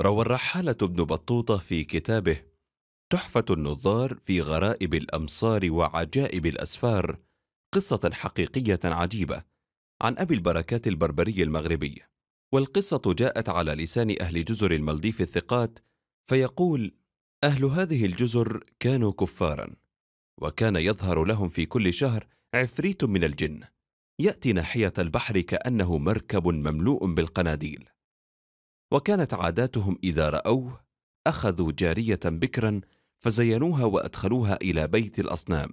روى الرحالة ابن بطوطة في كتابه تحفة النظار في غرائب الأمصار وعجائب الأسفار قصة حقيقية عجيبة عن أبي البركات البربري المغربي والقصة جاءت على لسان أهل جزر المالديف الثقات فيقول أهل هذه الجزر كانوا كفارا وكان يظهر لهم في كل شهر عفريت من الجن يأتي ناحية البحر كأنه مركب مملوء بالقناديل وكانت عاداتهم إذا رأوه أخذوا جارية بكرا فزينوها وأدخلوها إلى بيت الأصنام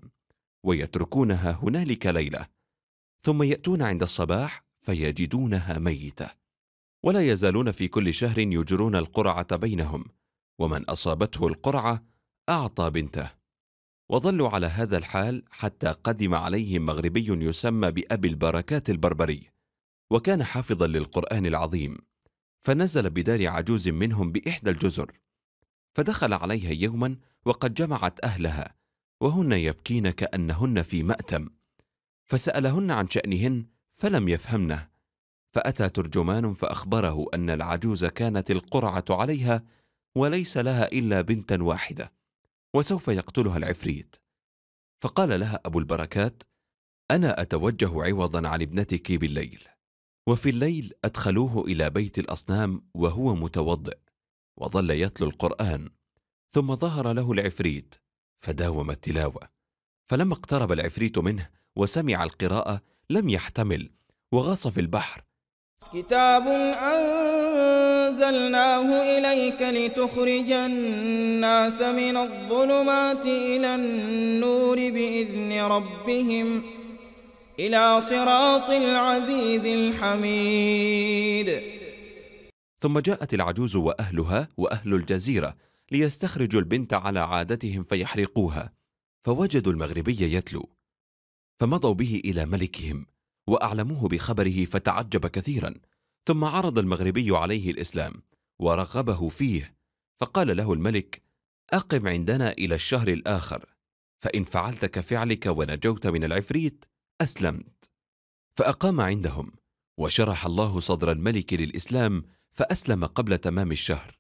ويتركونها هنالك ليلة ثم يأتون عند الصباح فيجدونها ميتة ولا يزالون في كل شهر يجرون القرعة بينهم ومن أصابته القرعة أعطى بنته وظلوا على هذا الحال حتى قدم عليهم مغربي يسمى بأبي البركات البربري وكان حافظا للقرآن العظيم فنزل بدار عجوز منهم بإحدى الجزر فدخل عليها يوما وقد جمعت أهلها وهن يبكين كأنهن في مأتم فسألهن عن شأنهن فلم يفهمنه فأتى ترجمان فأخبره أن العجوز كانت القرعة عليها وليس لها إلا بنتا واحدة وسوف يقتلها العفريت فقال لها أبو البركات أنا أتوجه عوضا عن ابنتك بالليل وفي الليل أدخلوه إلى بيت الأصنام وهو متوضئ وظل يتلو القرآن ثم ظهر له العفريت فداوم التلاوة فلما اقترب العفريت منه وسمع القراءة لم يحتمل وغاص في البحر كتاب أنزلناه إليك لتخرج الناس من الظلمات إلى النور بإذن ربهم إلى صراط العزيز الحميد ثم جاءت العجوز وأهلها وأهل الجزيرة ليستخرجوا البنت على عادتهم فيحرقوها فوجدوا المغربي يتلو فمضوا به إلى ملكهم وأعلموه بخبره فتعجب كثيرا ثم عرض المغربي عليه الإسلام ورغبه فيه فقال له الملك أقم عندنا إلى الشهر الآخر فإن فعلت كفعلك ونجوت من العفريت أسلمت فأقام عندهم وشرح الله صدر الملك للإسلام فأسلم قبل تمام الشهر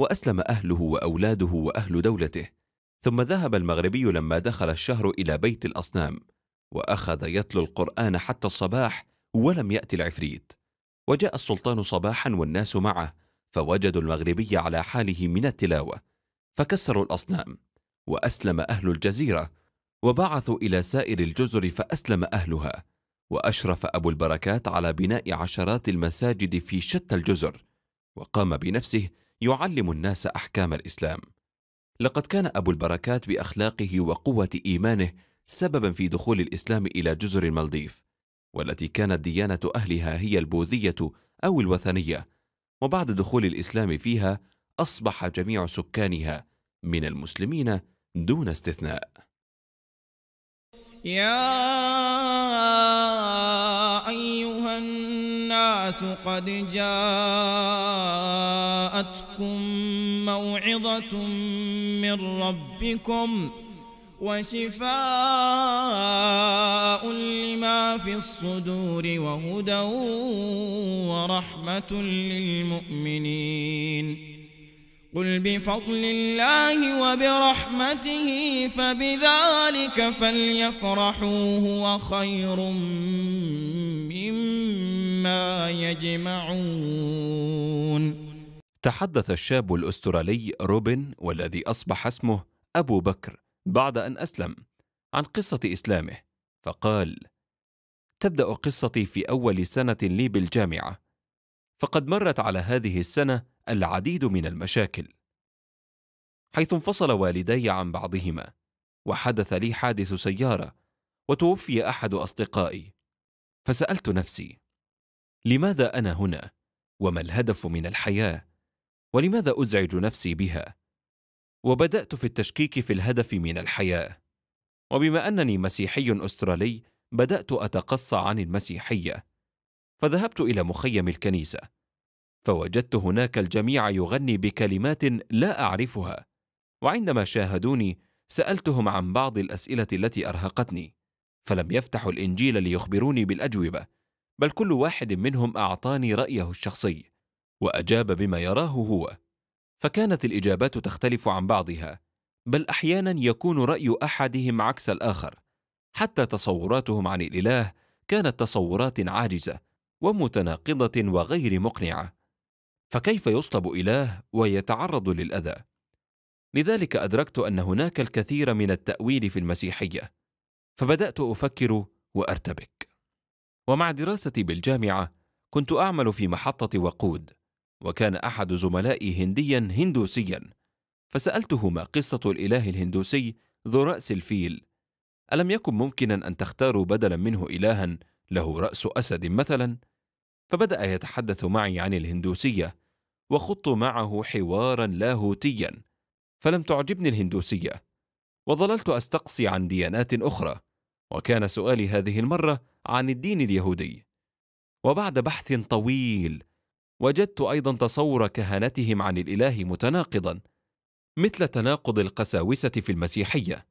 وأسلم أهله وأولاده وأهل دولته ثم ذهب المغربي لما دخل الشهر إلى بيت الأصنام وأخذ يتلو القرآن حتى الصباح ولم يأتي العفريت وجاء السلطان صباحا والناس معه فوجدوا المغربي على حاله من التلاوة فكسروا الأصنام وأسلم أهل الجزيرة وبعثوا إلى سائر الجزر فأسلم أهلها وأشرف أبو البركات على بناء عشرات المساجد في شتى الجزر وقام بنفسه يعلم الناس أحكام الإسلام لقد كان أبو البركات بأخلاقه وقوة إيمانه سببا في دخول الإسلام إلى جزر المالديف والتي كانت ديانة أهلها هي البوذية أو الوثنية وبعد دخول الإسلام فيها أصبح جميع سكانها من المسلمين دون استثناء يا أيها الناس قد جاءتكم موعظة من ربكم وشفاء لما في الصدور وهدى ورحمة للمؤمنين قل بفضل الله وبرحمته فبذلك فليفرحوا هو خير مما يجمعون تحدث الشاب الأسترالي روبن والذي أصبح اسمه أبو بكر بعد أن أسلم عن قصة إسلامه فقال تبدأ قصتي في أول سنة لي بالجامعة فقد مرت على هذه السنة العديد من المشاكل حيث انفصل والدي عن بعضهما وحدث لي حادث سياره وتوفي احد اصدقائي فسالت نفسي لماذا انا هنا وما الهدف من الحياه ولماذا ازعج نفسي بها وبدات في التشكيك في الهدف من الحياه وبما انني مسيحي استرالي بدات اتقصى عن المسيحيه فذهبت الى مخيم الكنيسه فوجدت هناك الجميع يغني بكلمات لا اعرفها وعندما شاهدوني سالتهم عن بعض الاسئله التي ارهقتني فلم يفتحوا الانجيل ليخبروني بالاجوبه بل كل واحد منهم اعطاني رايه الشخصي واجاب بما يراه هو فكانت الاجابات تختلف عن بعضها بل احيانا يكون راي احدهم عكس الاخر حتى تصوراتهم عن الاله كانت تصورات عاجزه ومتناقضه وغير مقنعه فكيف يصلب اله ويتعرض للاذى لذلك ادركت ان هناك الكثير من التاويل في المسيحيه فبدات افكر وارتبك ومع دراستي بالجامعه كنت اعمل في محطه وقود وكان احد زملائي هنديا هندوسيا فسالته ما قصه الاله الهندوسي ذو راس الفيل الم يكن ممكنا ان تختاروا بدلا منه الها له راس اسد مثلا فبدأ يتحدث معي عن الهندوسية وخضت معه حوارا لاهوتيا فلم تعجبني الهندوسية وظللت أستقصي عن ديانات أخرى وكان سؤالي هذه المرة عن الدين اليهودي وبعد بحث طويل وجدت أيضا تصور كهنتهم عن الإله متناقضا مثل تناقض القساوسة في المسيحية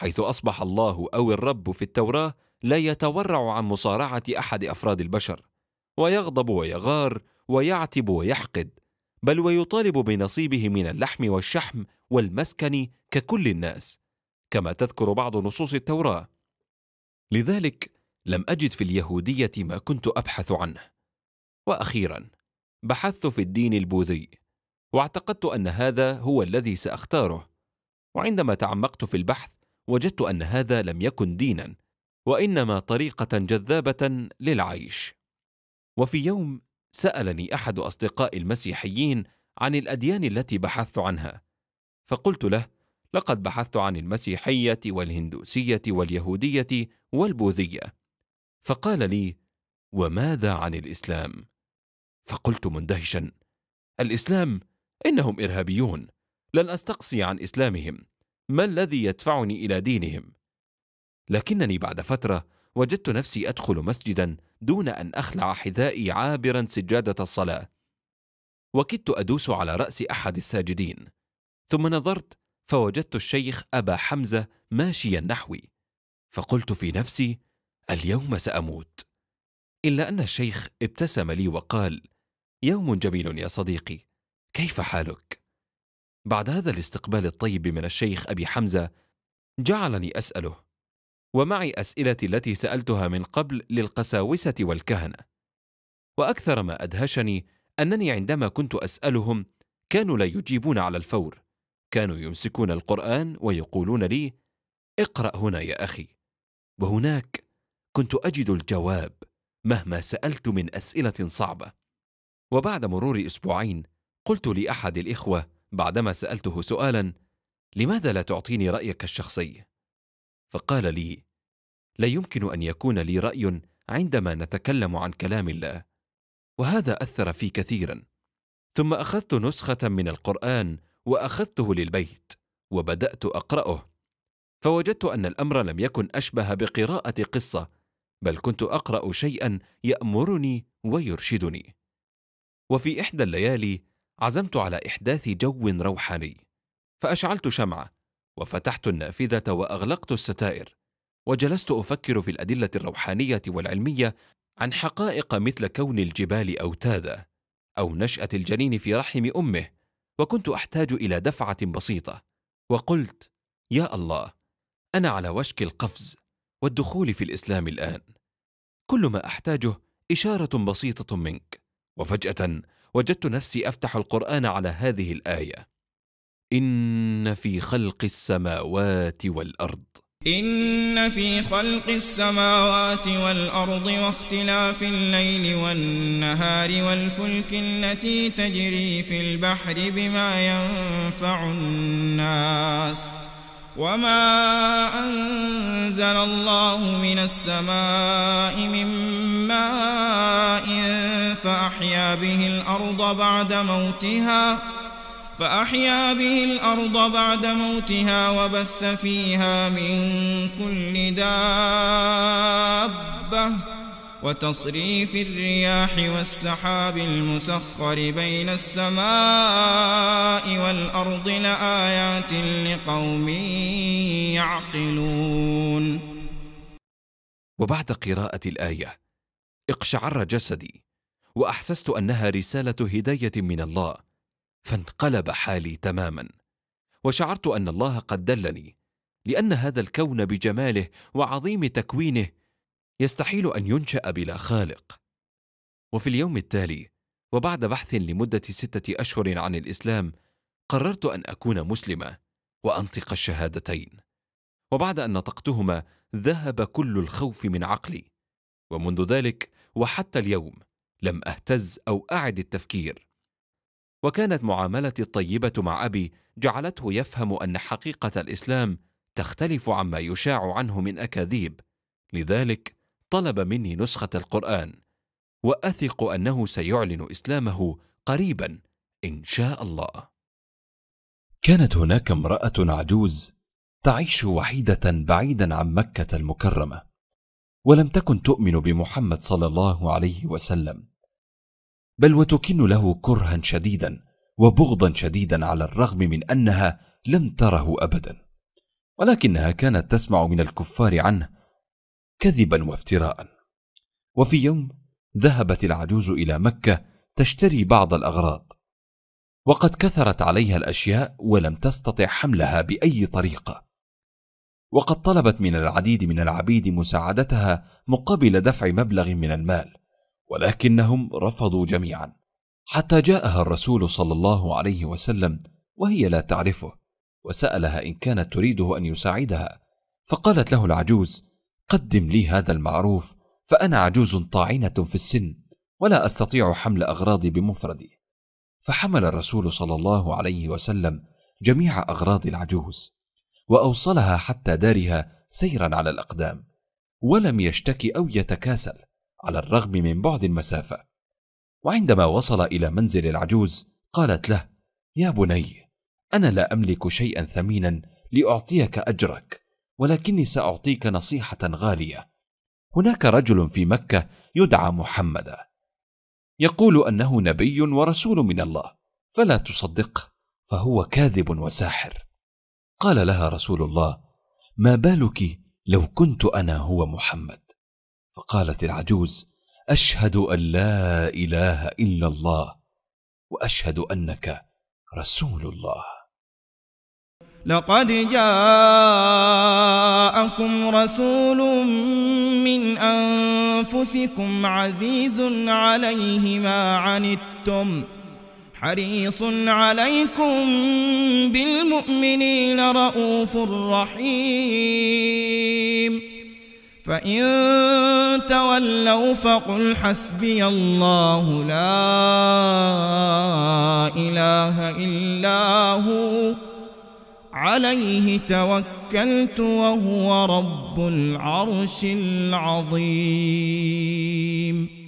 حيث أصبح الله أو الرب في التوراة لا يتورع عن مصارعة أحد أفراد البشر ويغضب ويغار ويعتب ويحقد بل ويطالب بنصيبه من اللحم والشحم والمسكن ككل الناس كما تذكر بعض نصوص التوراه لذلك لم اجد في اليهوديه ما كنت ابحث عنه واخيرا بحثت في الدين البوذي واعتقدت ان هذا هو الذي ساختاره وعندما تعمقت في البحث وجدت ان هذا لم يكن دينا وانما طريقه جذابه للعيش وفي يوم سالني احد اصدقاء المسيحيين عن الاديان التي بحثت عنها فقلت له لقد بحثت عن المسيحيه والهندوسيه واليهوديه والبوذيه فقال لي وماذا عن الاسلام فقلت مندهشا الاسلام انهم ارهابيون لن استقصي عن اسلامهم ما الذي يدفعني الى دينهم لكنني بعد فتره وجدت نفسي ادخل مسجدا دون أن أخلع حذائي عابرا سجادة الصلاة وكدت أدوس على رأس أحد الساجدين ثم نظرت فوجدت الشيخ أبا حمزة ماشيا نحوي فقلت في نفسي اليوم سأموت إلا أن الشيخ ابتسم لي وقال يوم جميل يا صديقي كيف حالك؟ بعد هذا الاستقبال الطيب من الشيخ أبي حمزة جعلني أسأله ومعي اسئلتي التي سالتها من قبل للقساوسه والكهنه واكثر ما ادهشني انني عندما كنت اسالهم كانوا لا يجيبون على الفور كانوا يمسكون القران ويقولون لي اقرا هنا يا اخي وهناك كنت اجد الجواب مهما سالت من اسئله صعبه وبعد مرور اسبوعين قلت لاحد الاخوه بعدما سالته سؤالا لماذا لا تعطيني رايك الشخصي فقال لي لا يمكن ان يكون لي راي عندما نتكلم عن كلام الله وهذا اثر في كثيرا ثم اخذت نسخه من القران واخذته للبيت وبدات اقراه فوجدت ان الامر لم يكن اشبه بقراءه قصه بل كنت اقرا شيئا يامرني ويرشدني وفي احدى الليالي عزمت على احداث جو روحاني فاشعلت شمعه وفتحت النافذة وأغلقت الستائر وجلست أفكر في الأدلة الروحانية والعلمية عن حقائق مثل كون الجبال أوتادا أو نشأة الجنين في رحم أمه وكنت أحتاج إلى دفعة بسيطة وقلت يا الله أنا على وشك القفز والدخول في الإسلام الآن كل ما أحتاجه إشارة بسيطة منك وفجأة وجدت نفسي أفتح القرآن على هذه الآية إن في خلق السماوات والأرض إن في خلق السماوات والأرض واختلاف الليل والنهار والفلك التي تجري في البحر بما ينفع الناس وما أنزل الله من السماء من ماء فأحيا به الأرض بعد موتها فأحيا به الأرض بعد موتها وبث فيها من كل دابة وتصريف الرياح والسحاب المسخر بين السماء والأرض لآيات لقوم يعقلون وبعد قراءة الآية اقشعر جسدي وأحسست أنها رسالة هداية من الله فانقلب حالي تماما وشعرت ان الله قد دلني لان هذا الكون بجماله وعظيم تكوينه يستحيل ان ينشا بلا خالق وفي اليوم التالي وبعد بحث لمده سته اشهر عن الاسلام قررت ان اكون مسلمه وانطق الشهادتين وبعد ان نطقتهما ذهب كل الخوف من عقلي ومنذ ذلك وحتى اليوم لم اهتز او اعد التفكير وكانت معاملتي الطيبة مع أبي جعلته يفهم أن حقيقة الإسلام تختلف عما يشاع عنه من أكاذيب لذلك طلب مني نسخة القرآن وأثق أنه سيعلن إسلامه قريبا إن شاء الله كانت هناك امرأة عجوز تعيش وحيدة بعيدا عن مكة المكرمة ولم تكن تؤمن بمحمد صلى الله عليه وسلم بل وتكن له كرها شديدا وبغضا شديدا على الرغم من انها لم تره ابدا ولكنها كانت تسمع من الكفار عنه كذبا وافتراء وفي يوم ذهبت العجوز الى مكه تشتري بعض الاغراض وقد كثرت عليها الاشياء ولم تستطع حملها باي طريقه وقد طلبت من العديد من العبيد مساعدتها مقابل دفع مبلغ من المال ولكنهم رفضوا جميعا حتى جاءها الرسول صلى الله عليه وسلم وهي لا تعرفه وسالها ان كانت تريده ان يساعدها فقالت له العجوز قدم لي هذا المعروف فانا عجوز طاعنه في السن ولا استطيع حمل اغراضي بمفردي فحمل الرسول صلى الله عليه وسلم جميع اغراض العجوز واوصلها حتى دارها سيرا على الاقدام ولم يشتكي او يتكاسل على الرغم من بعد المسافة وعندما وصل إلى منزل العجوز قالت له يا بني أنا لا أملك شيئا ثمينا لأعطيك أجرك ولكني سأعطيك نصيحة غالية هناك رجل في مكة يدعى محمد يقول أنه نبي ورسول من الله فلا تصدقه فهو كاذب وساحر قال لها رسول الله ما بالك لو كنت أنا هو محمد فقالت العجوز اشهد ان لا اله الا الله واشهد انك رسول الله لقد جاءكم رسول من انفسكم عزيز عليه ما عنتم حريص عليكم بالمؤمنين رؤوف رحيم فإن تولوا فقل حسبي الله لا إله إلا هو عليه توكلت وهو رب العرش العظيم